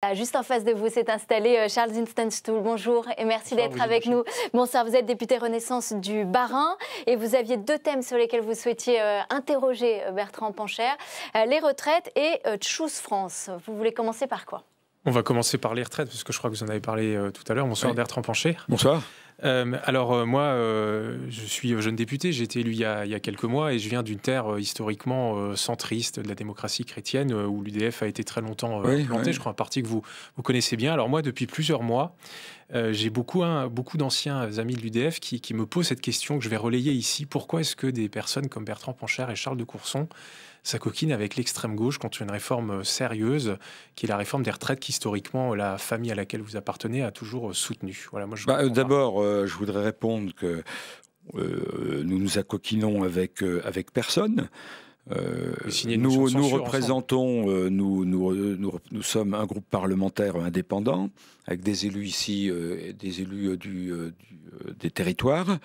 Ah, juste en face de vous s'est installé euh, Charles Instenstuhl, Bonjour et merci d'être avec nous. Bonsoir, vous êtes député Renaissance du Barin et vous aviez deux thèmes sur lesquels vous souhaitiez euh, interroger euh, Bertrand Pancher les retraites et Choose France. Vous voulez commencer par quoi on va commencer par les retraites, puisque je crois que vous en avez parlé tout à l'heure. Bonsoir Bertrand Pancher. Bonsoir. Euh, alors euh, moi, euh, je suis jeune député, j'ai été élu il y, a, quelques mois et je viens d'une terre historiquement centriste de la démocratie chrétienne où l'UDF a été très longtemps oui, je crois un parti que vous, vous connaissez bien. Alors moi, depuis plusieurs mois, j'ai beaucoup, beaucoup d'anciens amis de l'UDF qui, me posent cette question que je vais relayer ici. Pourquoi est-ce que des personnes comme Bertrand Panchard et Charles de Courson s'acoquinent avec l'extrême gauche contre une réforme sérieuse qui est la réforme des retraites qu'historiquement la famille à laquelle vous appartenez a toujours soutenue Voilà, moi, je bah, D'abord, euh, je voudrais répondre que euh, nous nous accoquinons avec, euh, avec personne. nous, nous représentons, nous, nous, sommes un groupe parlementaire indépendant, avec des élus ici, des élus du, du, des territoires.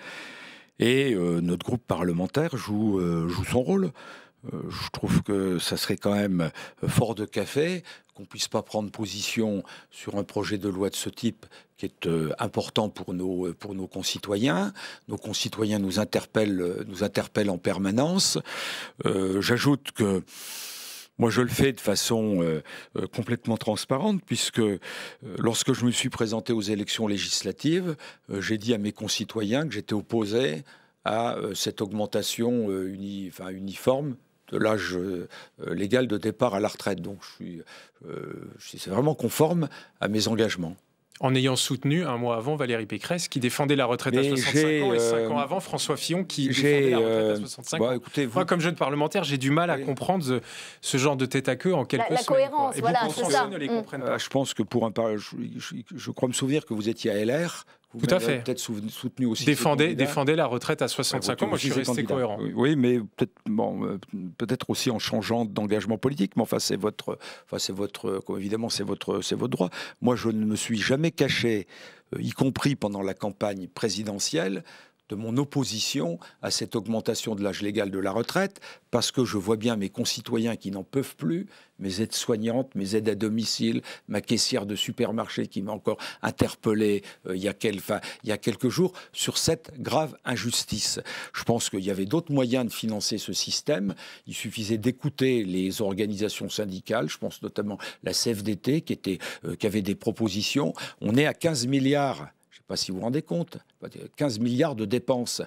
Et notre groupe parlementaire joue, joue son rôle. je trouve que ça serait quand même fort de café qu'on puisse pas prendre position sur un projet de loi de ce type qui est euh, important pour nos, euh, pour nos concitoyens. Nos concitoyens nous interpellent, euh, nous interpellent en permanence. J'ajoute que moi, je le fais de façon complètement transparente, puisque lorsque je me suis présenté aux élections législatives, j'ai dit à mes concitoyens que j'étais opposé à cette augmentation uniforme de l'âge euh, euh, légal de départ à la retraite. Donc euh, je suis, c'est vraiment conforme à mes engagements. En ayant soutenu un mois avant Valérie Pécresse qui défendait la retraite à 65 ans et cinq ans avant François Fillon qui défendait la retraite à 65 bah, ans. Moi, comme jeune parlementaire, j'ai du mal à comprendre ce, genre de tête à queue en quelque sorte la semaines. cohérence, Et voilà, c'est ça. Ne les mm. pas. je pense que pour un je, crois me souvenir que vous étiez à LR tout à fait. peut-être soutenu aussi. Défendez, défendez la retraite à 65 ans, moi je suis resté cohérent. Oui, mais peut-être bon, euh, peut aussi en changeant d'engagement politique, mais enfin c'est votre, enfin, c'est votre, euh, évidemment c'est votre, c'est votre droit. Moi je ne me suis jamais caché, euh, y compris pendant la campagne présidentielle, de mon opposition à cette augmentation de l'âge légal de la retraite, parce que je vois bien mes concitoyens qui n'en peuvent plus, mes aides-soignantes, mes aides à domicile, ma caissière de supermarché qui m'a encore interpellé euh, il, y a quelques jours sur cette grave injustice. Je pense qu'il y avait d'autres moyens de financer ce système. Il suffisait d'écouter les organisations syndicales, je pense notamment la CFDT qui, euh, qui avait des propositions. On est à 15 milliards, je ne sais pas si vous vous rendez compte, 15 milliards de dépenses.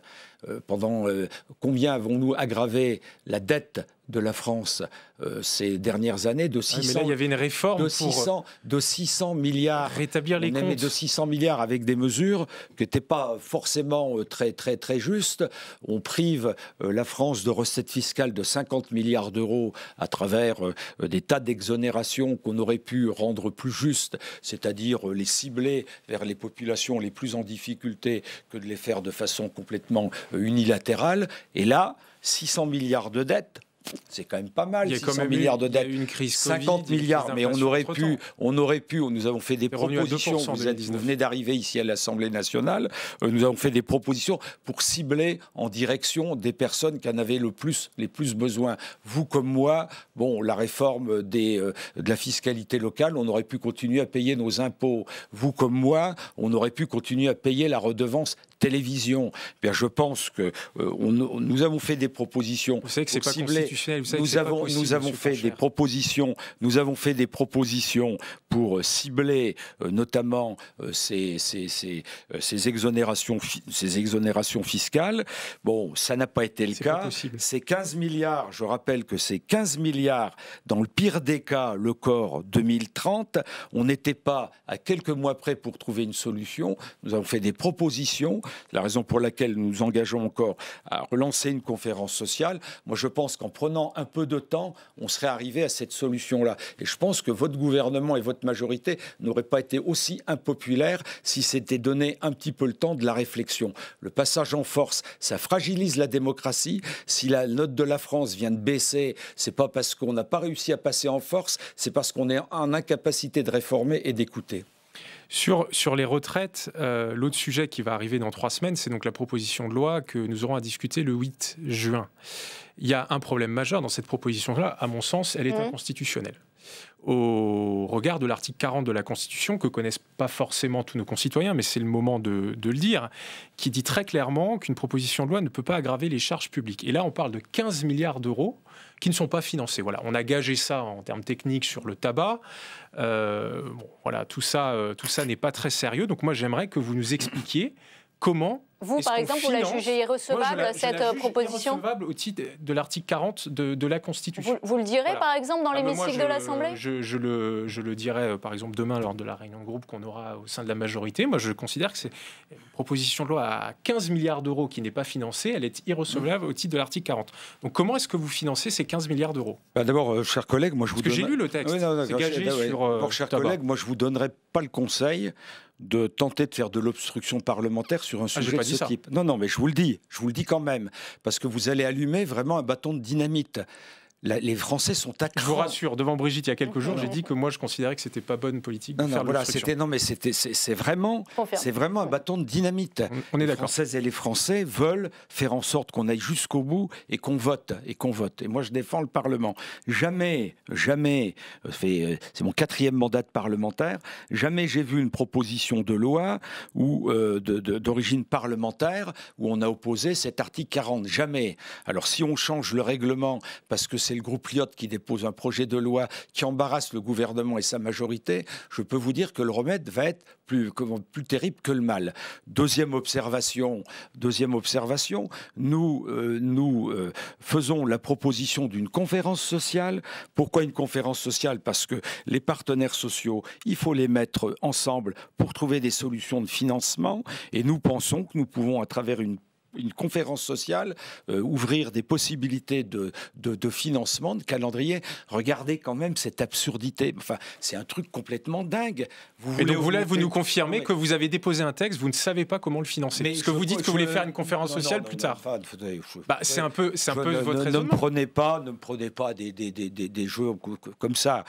Euh, pendant euh, combien avons-nous aggravé la dette de la France euh, ces dernières années de 600 ah, il y avait une réforme de 600 de 600 milliards rétablir les comptes de 600 milliards avec des mesures qui n'étaient pas forcément très très très justes on prive la France de recettes fiscales de 50 milliards d'euros à travers des tas d'exonérations qu'on aurait pu rendre plus justes c'est-à-dire les cibler vers les populations les plus en difficulté que de les faire de façon complètement euh, unilatérale. Et là, 600 milliards de dettes, c'est quand même pas mal. Il y a 600 même milliards de dettes, une crise 50 milliards, mais on aurait pu, on aurait pu, nous avons fait des propositions. Vous, venez d'arriver ici à l'Assemblée nationale. Euh, nous avons fait des propositions pour cibler en direction des personnes qui en avaient le plus, les plus besoin. Vous comme moi, bon, la réforme des, euh, de la fiscalité locale, on aurait pu continuer à payer nos impôts. Vous comme moi, on aurait pu continuer à payer la redevance télévision. Eh bien, je pense que euh, nous avons fait des propositions. Vous savez que c'est pas nous avons, nous avons fait des propositions. Nous avons fait des propositions pour euh, cibler euh, notamment euh, ces, ces, exonérations, ces exonérations fiscales. Bon, ça n'a pas été le cas. Ces 15 milliards, je rappelle que ces 15 milliards, dans le pire des cas, le corps 2030, on n'était pas à quelques mois près pour trouver une solution. Nous avons fait des propositions. La raison pour laquelle nous nous engageons encore à relancer une conférence sociale. Moi, je pense qu'en prenant un peu de temps, on serait arrivé à cette solution-là. Et je pense que votre gouvernement et votre majorité n'auraient pas été aussi impopulaires si c'était donné un petit peu le temps de la réflexion. Le passage en force, ça fragilise la démocratie. Si la note de la France vient de baisser, c'est pas parce qu'on n'a pas réussi à passer en force, c'est parce qu'on est en incapacité de réformer et d'écouter. Sur, sur, les retraites, euh, l'autre sujet qui va arriver dans trois semaines, c'est donc la proposition de loi que nous aurons à discuter le 8 juin il y a un problème majeur dans cette proposition-là. À mon sens, elle est inconstitutionnelle. Au regard de l'article 40 de la Constitution, que connaissent pas forcément tous nos concitoyens, mais c'est le moment de, le dire, qui dit très clairement qu'une proposition de loi ne peut pas aggraver les charges publiques. Et là, on parle de 15 milliards d'euros qui ne sont pas financés. Voilà, on a gagé ça en termes techniques sur le tabac. Euh, voilà, tout ça, euh, tout ça n'est pas très sérieux. Donc moi, j'aimerais que vous nous expliquiez comment vous, par exemple, vous la jugez irrecevable, cette euh, proposition Irrecevable au titre de l'article 40 de, la Constitution. Vous, le direz, par exemple, dans l'hémicycle ah, de l'Assemblée je, le, je le dirai, euh, par exemple, demain, lors de la réunion de groupe qu'on aura au sein de la majorité. Moi, je considère que c'est proposition de loi à 15 milliards d'euros qui n'est pas financée. Elle est irrecevable au titre de l'article 40. Donc, comment est-ce que vous financez ces 15 milliards d'euros bah, D'abord, cher euh, chers collègues, moi je vous. Parce que j'ai lu le texte. Oui, non, Pour chers collègues, moi je vous donnerai pas le conseil de tenter de faire de l'obstruction parlementaire sur un ah, sujet de ce type. Non, non, mais je vous le dis, je vous le dis quand même, parce que vous allez allumer vraiment un bâton de dynamite les Français sont à Je vous rassure, devant Brigitte, il y a quelques jours, j'ai dit que moi, je considérais que c'était pas bonne politique de faire voilà, c'était Non, mais c'était, c'est, vraiment, c'est vraiment un bâton de dynamite. On, est les Françaises et les Français veulent faire en sorte qu'on aille jusqu'au bout et qu'on vote, et qu'on vote. Et moi, je défends le Parlement. Jamais, jamais, euh, euh, c'est mon quatrième mandat de parlementaire, jamais j'ai vu une proposition de loi ou euh, d'origine parlementaire où on a opposé cet article 40. Jamais. Alors, si on change le règlement parce que c'est le groupe Lyot qui dépose un projet de loi qui embarrasse le gouvernement et sa majorité, je peux vous dire que le remède va être plus, plus terrible que le mal. Deuxième observation, deuxième observation nous, euh, nous euh, faisons la proposition d'une conférence sociale. Pourquoi une conférence sociale Parce que les partenaires sociaux, il faut les mettre ensemble pour trouver des solutions de financement. Et nous pensons que nous pouvons, à travers une une conférence sociale, euh, ouvrir des possibilités de, de, financement, de calendrier. Regardez quand même cette absurdité. Enfin, c'est un truc complètement dingue. Vous voulez vous nous confirmez que vous avez déposé un texte, vous ne savez pas comment le financer. Mais parce que vous dites que vous voulez faire une conférence sociale plus tard. Bah, c'est un peu, un peu ne, votre raisonnement. Ne prenez pas, ne prenez pas des, des, jeux comme ça.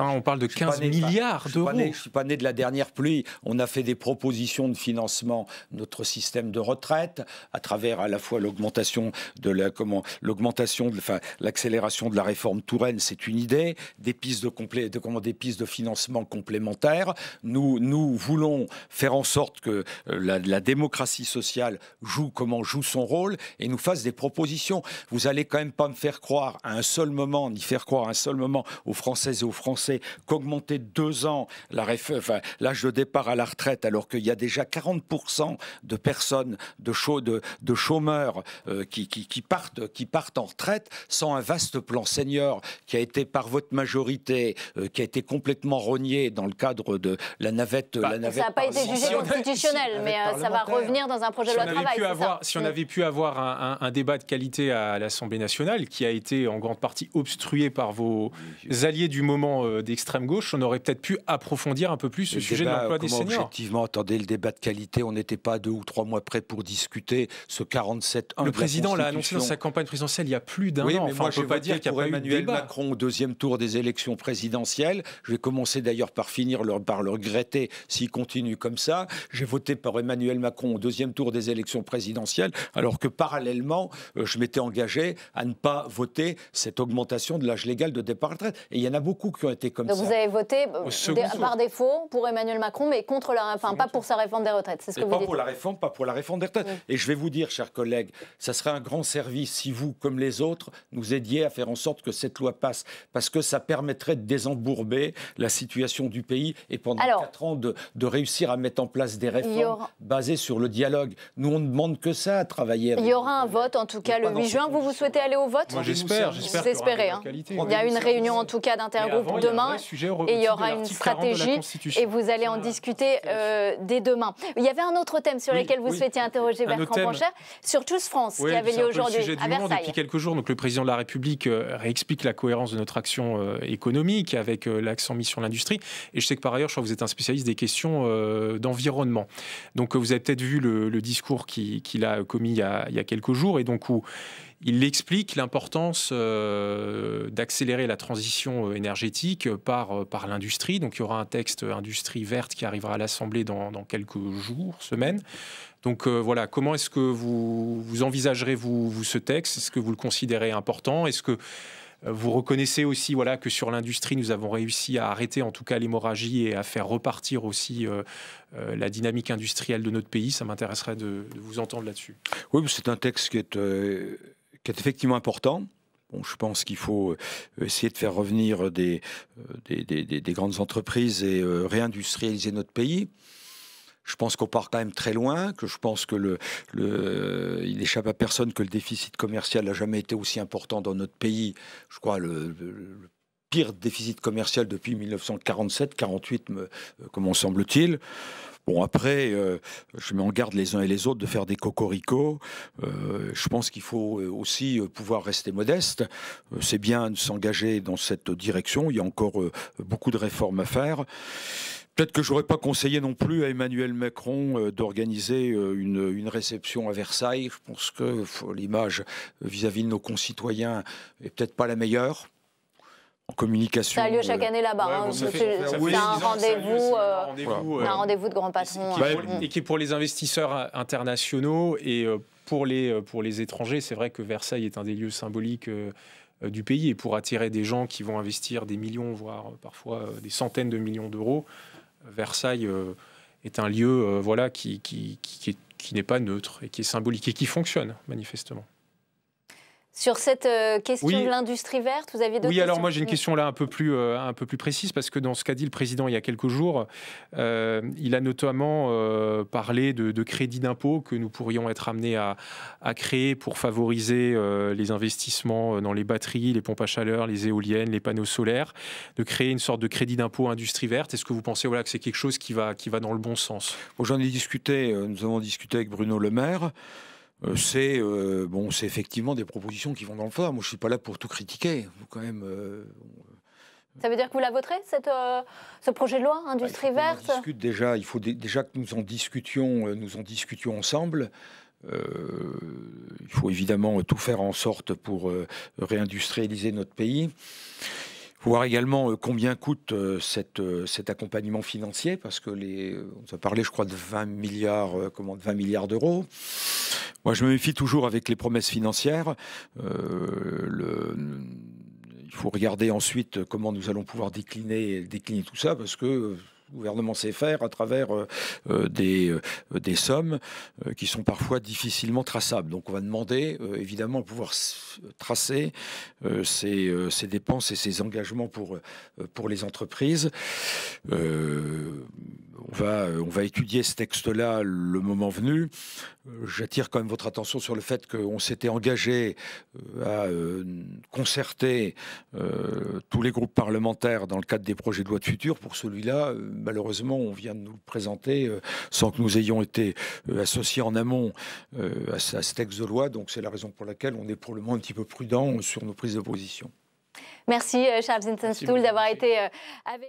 on parle de 15 milliards d'euros. Je ne suis pas né de la dernière pluie. On a fait des propositions de financement, notre système de retraite à travers à la fois l'augmentation de la comment l'augmentation de enfin, l'accélération de la réforme Touraine, c'est une idée, des pistes de complé, de comment des pistes de financement complémentaires. Nous nous voulons faire en sorte que euh, la, démocratie sociale joue comment joue son rôle et nous fasse des propositions. Vous allez quand même pas me faire croire à un seul moment, ni faire croire à un seul moment aux Françaises et aux Français qu'augmenter deux ans l'âge de départ à la retraite alors qu'il y a déjà 40% de personnes de choix de, chômeurs euh, qui, qui, partent, qui partent en retraite sans un vaste plan senior qui a été par votre majorité, euh, qui a été complètement rogné dans le cadre de la navette. Bah, ça n'a pas été jugé constitutionnel, mais euh, ça va revenir dans un projet de loi travail. Avoir, si on mm. avait pu avoir un, débat de qualité à l'Assemblée nationale, qui a été en grande partie obstrué par vos alliés du moment d'extrême gauche, on aurait peut-être pu approfondir un peu plus ce sujet de l'emploi des seniors. Effectivement, attendez, le débat de qualité, on n'était pas deux ou trois mois près pour discuter ce 47-1. Le président l'a annoncé dans sa campagne présidentielle il y a plus d'un oui, Mais moi, je ne peux pas dire qu'il y a Emmanuel Macron au deuxième tour des élections présidentielles. Je vais commencer d'ailleurs par finir leur, par le regretter s'il continue comme ça. J'ai voté pour Emmanuel Macron au deuxième tour des élections présidentielles, alors que parallèlement, euh, je m'étais engagé à ne pas voter cette augmentation de l'âge légal de départ à retraite. Et il y en a beaucoup qui ont été comme ça. vous avez voté euh, par défaut pour Emmanuel Macron, mais contre la, enfin, pas pour sa réforme des retraites. C'est ce que vous pas pour la réforme, pas pour la réforme des retraites. Et je vais vous dire, chers collègues, ça serait un grand service si vous, comme les autres, nous aidiez à faire en sorte que cette loi passe, parce que ça permettrait de désembourber la situation du pays et pendant 4 ans de, réussir à mettre en place des réformes basées sur le dialogue. Nous, on ne demande que ça à travailler. il y aura un vote, en tout cas, le 8 juin. Vous, vous souhaitez aller au vote J'espère, j'espère. Hein. Il y a une réunion, en tout cas, d'intergroupe demain. Et il y aura une stratégie. Et vous allez en discuter euh, dès demain. Il y avait un autre thème sur lequel vous souhaitiez interroger, surtout sur tous France qui avait lieu aujourd'hui à Versailles. Monde. Depuis quelques jours, donc le président de la République euh, réexplique la cohérence de notre action euh, économique avec euh, l'accent mis sur l'industrie. Et je sais que par ailleurs, je crois que vous êtes un spécialiste des questions d'environnement. Donc vous avez peut-être vu le, discours qu'il a commis il y a, quelques jours et donc où il explique l'importance d'accélérer la transition énergétique par, par l'industrie. Donc il y aura un texte industrie verte qui arrivera à l'Assemblée dans, dans, quelques jours, semaines, donc euh, voilà, comment est-ce que vous, envisagerez ce texte Est-ce que vous le considérez important Est-ce que euh, vous reconnaissez aussi voilà, que sur l'industrie, nous avons réussi à arrêter en tout cas l'hémorragie et à faire repartir aussi euh, la dynamique industrielle de notre pays. Ça m'intéresserait de, vous entendre là-dessus. Oui, c'est un texte qui est, effectivement important. je pense qu'il faut essayer de faire revenir des grandes entreprises et réindustrialiser notre pays. Je pense qu'on part quand même très loin, que je pense que le, euh, il n'échappe à personne que le déficit commercial n'a jamais été aussi important dans notre pays. Je crois le, pire déficit commercial depuis 1947-48, comme on semble-t-il. Bon, après, euh, je mets en garde les uns et les autres de faire des cocoricots. Euh, je pense qu'il faut aussi pouvoir rester modeste. C'est bien de s'engager dans cette direction. Il y a encore beaucoup de réformes à faire. Peut-être que j'aurais pas conseillé non plus à Emmanuel Macron euh, d'organiser euh, une, réception à Versailles. Je pense que l'image euh, vis-à-vis de nos concitoyens est peut-être pas la meilleure. En communication. Ça a lieu chaque année là-bas. c'est un rendez-vous rendez de grands patrons. Et qui, pour, pour les investisseurs internationaux et pour les, pour les étrangers, c'est vrai que Versailles est un des lieux symboliques du pays et pour attirer des gens qui vont investir des millions, voire parfois des centaines de millions d'euros. Versailles euh, est un lieu euh, voilà, qui, qui, qui n'est pas neutre et qui est symbolique et qui fonctionne manifestement. Sur cette euh, question de l'industrie verte, vous aviez d'autres Oui, alors moi j'ai une question là un peu plus, euh, un peu plus précise parce que dans ce qu'a dit le président il y a quelques jours, euh, il a notamment parlé de, crédits d'impôt que nous pourrions être amenés à, créer pour favoriser les investissements dans les batteries, les pompes à chaleur, les éoliennes, les panneaux solaires, de créer une sorte de crédit d'impôt industrie verte. Est-ce que vous pensez voilà, que c'est quelque chose qui va, qui va dans le bon sens J'en ai discuté, nous avons discuté avec Bruno Le Maire. Euh, c'est euh, bon, c'est effectivement des propositions qui vont dans le fort. Moi, je suis pas là pour tout critiquer. Vous, quand même. Euh, ça veut dire que vous la voterez, ce projet de loi bah, industrie verte. déjà. Il faut déjà que nous en discutions, nous en discutions ensemble. il faut évidemment tout faire en sorte pour réindustrialiser notre pays voir également combien coûte cet accompagnement financier, parce que les, on a parlé, je crois, de 20 milliards, comment, de 20 milliards d'euros. Moi, je me méfie toujours avec les promesses financières. Euh, il faut regarder ensuite comment nous allons pouvoir décliner, tout ça, parce que le gouvernement sait faire à travers euh, euh, des, sommes qui sont parfois difficilement traçables. Donc on va demander évidemment pouvoir tracer ces, dépenses et ces engagements pour les entreprises. Euh, on va, étudier ce texte-là le moment venu. Euh, j'attire quand même votre attention sur le fait qu'on s'était engagé euh, à concerter tous les groupes parlementaires dans le cadre des projets de loi de futur. Pour celui-là, malheureusement, on vient de nous le présenter sans que nous ayons été associés en amont à ce texte de loi. Donc c'est la raison pour laquelle on est pour le moment un petit peu prudent sur nos prises de position. Merci Charles d'avoir été avec